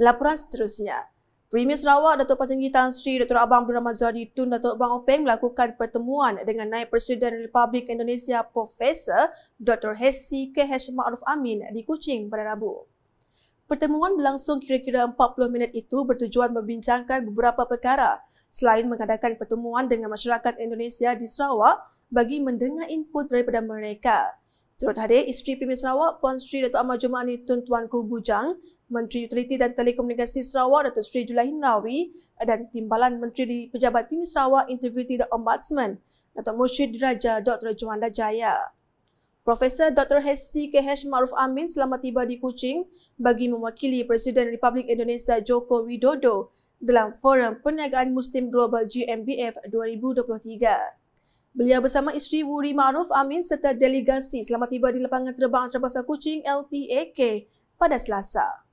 laporan seterusnya. Premier Sarawak Datuk Pantinggi Tan Sri Dr. Abang Abdul Rahman Zohadi Tun Datuk Abang Openg melakukan pertemuan dengan Naib Presiden Republik Indonesia Profesor Dr. Hesi K.H. Ma'ruf Amin di Kuching pada Rabu. Pertemuan berlangsung kira-kira 40 minit itu bertujuan membincangkan beberapa perkara selain mengadakan pertemuan dengan masyarakat Indonesia di Sarawak bagi mendengar input daripada mereka. Turut hadir isteri Premier Sarawak Puan Sri Dato Amar Jumaani Tun Tuan Ku Bujang, Menteri Utiliti dan Telekomunikasi Sarawak Dato Sri Julahin Rawi dan Timbalan Menteri di Pejabat Premier Sarawak Integrity dan Ombudsman Dato Murshid Raja Dr. Juanda Jaya. Profesor Dr. Hesti KH Maruf Amin selamat tiba di Kuching bagi mewakili Presiden Republik Indonesia Joko Widodo dalam Forum Perniagaan Muslim Global GMBF 2023. Beliau bersama isteri Wuri Ma'ruf Amin serta delegasi selamat tiba di lapangan terbang antarabangsa Kuching LTAK pada Selasa.